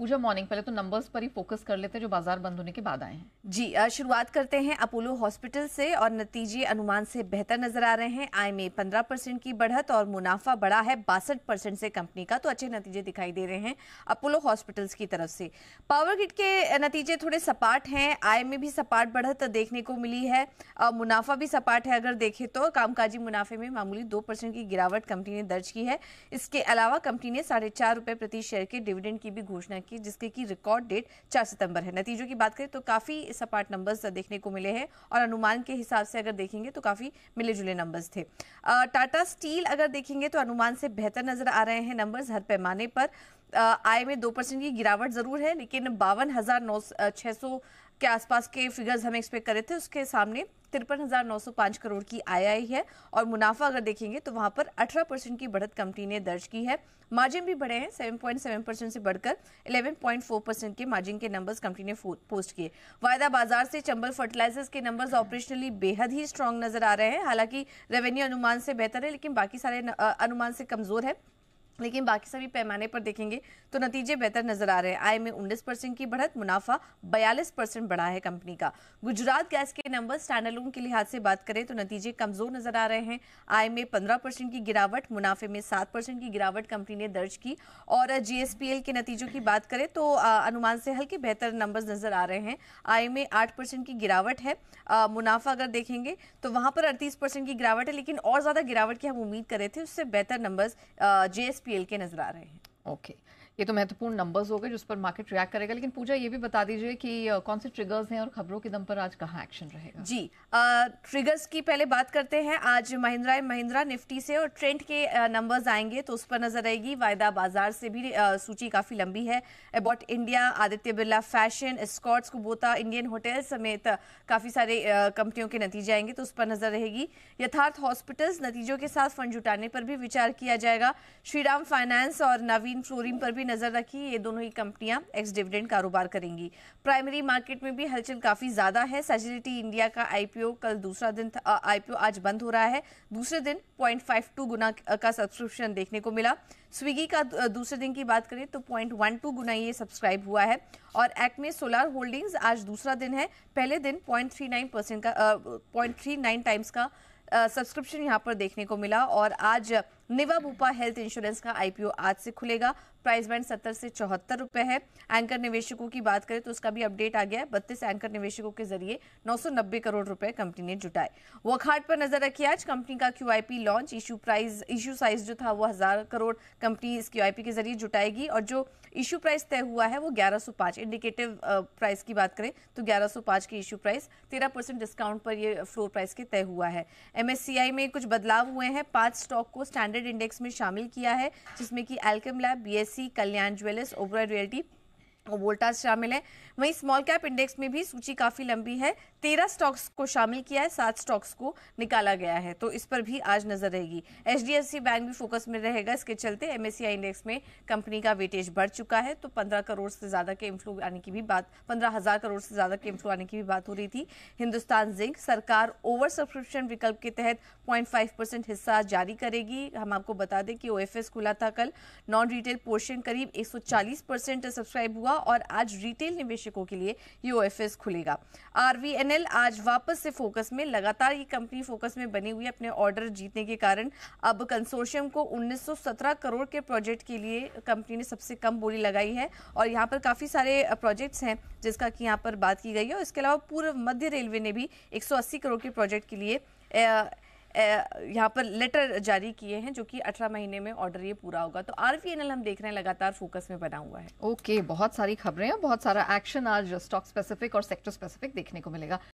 पूजा morning पहले तो numbers पर ही फोकस कर लेते हैं जो बाजार बंद होने के बाद आए हैं जी शुरुआत करते हैं अपोलो हॉस्पिटल से और नतीजे अनुमान से बेहतर नजर आ रहे हैं आय में पंद्रह परसेंट की बढ़त और मुनाफा बढ़ा है बासठ परसेंट से कंपनी का तो अच्छे नतीजे दिखाई दे रहे हैं अपोलो हॉस्पिटल की तरफ से पावर ग्रिड के नतीजे थोड़े सपाट हैं आय में भी सपाट बढ़त देखने को मिली है मुनाफा भी सपाट है अगर देखे तो कामकाजी मुनाफे में मामूली दो की गिरावट कंपनी ने दर्ज की है इसके अलावा कंपनी ने साढ़े प्रति शेयर के डिविडेंड की भी घोषणा की जिसके की रिकॉर्ड डेट 4 सितंबर है नतीजों की बात करें तो काफ़ी सपाट नंबर्स देखने को मिले हैं और अनुमान के हिसाब से अगर देखेंगे तो काफ़ी मिले जुले नंबर्स थे टाटा स्टील अगर देखेंगे तो अनुमान से बेहतर नजर आ रहे हैं नंबर्स हर पैमाने पर आय में दो परसेंट की गिरावट जरूर है लेकिन बावन हजार नौ छह सौ के आसपास के फिगर्स हम एक्सपेक्ट कर रहे थे उसके सामने तिरपन हज़ार नौ सौ पांच करोड़ की आई आई है और मुनाफा अगर देखेंगे तो वहां पर अठारह परसेंट की बढ़त कंपनी ने दर्ज की है मार्जिन भी बढ़े हैं सेवन पॉइंट सेवन परसेंट से बढ़कर इलेवन पॉइंट फोर परसेंट के मार्जिन के नंबर्स कंपनी ने पोस्ट किए वायदा बाजार से चंबल फर्टिलाइजर्स के नंबर्स ऑपरेशनली बेहद ही स्ट्रांग नजर आ रहे हैं हालांकि रेवेन्यू अनुमान से बेहतर है लेकिन बाकी सारे अनुमान से कमजोर है लेकिन बाकी सभी पैमाने पर देखेंगे तो नतीजे बेहतर नजर आ रहे हैं आय में उन्नीस परसेंट की बढ़त मुनाफा बयालीस परसेंट बढ़ा है कंपनी का गुजरात गैस के नंबर स्टैंडलून के लिहाज से बात करें तो नतीजे कमजोर नजर आ रहे हैं आय में पंद्रह परसेंट की गिरावट मुनाफे में सात परसेंट की गिरावट कंपनी ने दर्ज की और जीएसपीएल के नतीजों की बात करें तो अनुमान से हल्के बेहतर नंबर नजर आ रहे हैं आय में आठ की गिरावट है मुनाफा अगर देखेंगे तो वहां पर अड़तीस की गिरावट है लेकिन और ज्यादा गिरावट की हम उम्मीद कर रहे थे उससे बेहतर नंबर जीएसपी के नजर आ रहे हैं ओके okay. ये तो महत्वपूर्ण नंबर्स हो गए जिस पर मार्केट रिएक्ट करेगा लेकिन पूजा ये भी बता दीजिए कि कौन से ट्रिगर्स हैं और खबरों के दम पर आज कहाँ एक्शन रहेगा जी आ, ट्रिगर्स की पहले बात करते हैं आज महिंद्रा एंड महिंद्रा निफ्टी से और ट्रेंड के नंबर्स आएंगे तो उस पर नजर रहेगी वायदा बाजार से भी सूची काफी लंबी है about India Aditya Birla fashion Escorts Kubota Indian hotel समेत काफी सारे कंपनियों के नतीजे आएंगे तो उस पर नजर रहेगी यथार्थ हॉस्पिटल्स नतीजों के साथ फंड जुटाने पर भी विचार किया जाएगा श्रीराम फाइनेंस और नवीन फ्लोरिंग पर भी भी नजर रखी ये दोनों ही कंपनियां एक्स डिविडेंड कारोबार करेंगी प्राइमरी मार्केट में भी हलचल काफी ज्यादा है सजिलिटी इंडिया का आईपीओ कल दूसरा दिन आईपीओ आज बंद हो रहा है दूसरे दिन पॉइंट फाइव टू गुना का सब्सक्रिप्शन देखने को मिला स्विगी का दूसरे दिन की बात करें तो पॉइंट वन टू गुना ये सब्सक्राइब हुआ है और एक्मे सोलार होल्डिंग्स आज दूसरा दिन है पहले दिन पॉइंट थ्री नाइन परसेंट का पॉइंट थ्री नाइन टाइम्स का सब्सक्रिप्शन यहाँ पर देखने को मिला और आज निवा बुपा हेल्थ इंश्योरेंस का आईपीओ आज से खुलेगा प्राइस बैंड सत्तर से चौहत्तर रुपए है एंकर निवेशकों की बात करें तो उसका भी अपडेट आ गया है बत्तीस एंकर निवेशकों के जरिए 990 करोड़ रुपए कंपनी ने जुटाए वो पर नजर रखी आज कंपनी का QIP launch issue price issue size जो था वो हजार करोड़ कंपनी इस क्यूआईपी के जरिए जुटाएगी और जो इशू प्राइस तय हुआ है वो ग्यारह इंडिकेटिव प्राइस की बात करें तो ग्यारह की इशू प्राइस तेरह डिस्काउंट पर यह फ्लोर प्राइस के तय हुआ है एमएससीआई में कुछ बदलाव हुए हैं पांच स्टॉक को स्टैंडर्ड हंड्रेड इंडेक्स में शामिल किया है जिसमें कि एल्कम लैब बी कल्याण ज्वेलर्स ओबरा रियल्टी और शामिल है वहीं स्मॉल कैप इंडेक्स में भी सूची काफ़ी लंबी है तेरह स्टॉक्स को शामिल किया है सात स्टॉक्स को निकाला गया है तो इस पर भी आज नजर रहेगी एच बैंक भी फोकस में रहेगा इसके चलते एम इंडेक्स में कंपनी का वेटेज बढ़ चुका है तो पंद्रह करोड़ से ज़्यादा के इन्फ्लो आने की भी बात पंद्रह हज़ार करोड़ से ज़्यादा के इन्फ्लो आने की भी बात हो रही थी हिंदुस्तान जिंक सरकार ओवर सब्सक्रिप्शन विकल्प के तहत पॉइंट हिस्सा जारी करेगी हम आपको बता दें कि ओ खुला था कल नॉन रिटेल पोर्शन करीब 140 परसेंट सब्सक्राइब हुआ और आज रिटेल निवेशकों के लिए यूएफएस खुलेगा आरवीएनएल आज वापस से फोकस में लगातार ये कंपनी फोकस में बनी हुई अपने ऑर्डर जीतने के कारण अब कंसोर्शियम को 1917 करोड़ के प्रोजेक्ट के लिए कंपनी ने सबसे कम बोली लगाई है और यहाँ पर काफ़ी सारे प्रोजेक्ट्स हैं जिसका की यहाँ पर बात की गई है और इसके अलावा पूर्व मध्य रेलवे ने भी एक करोड़ के प्रोजेक्ट के लिए यहाँ पर लेटर जारी किए हैं जो कि 18 महीने में ऑर्डर ये पूरा होगा तो आर हम देख रहे हैं लगातार फोकस में बना हुआ है ओके okay, बहुत सारी खबरें और बहुत सारा एक्शन आज स्टॉक स्पेसिफिक और सेक्टर स्पेसिफिक देखने को मिलेगा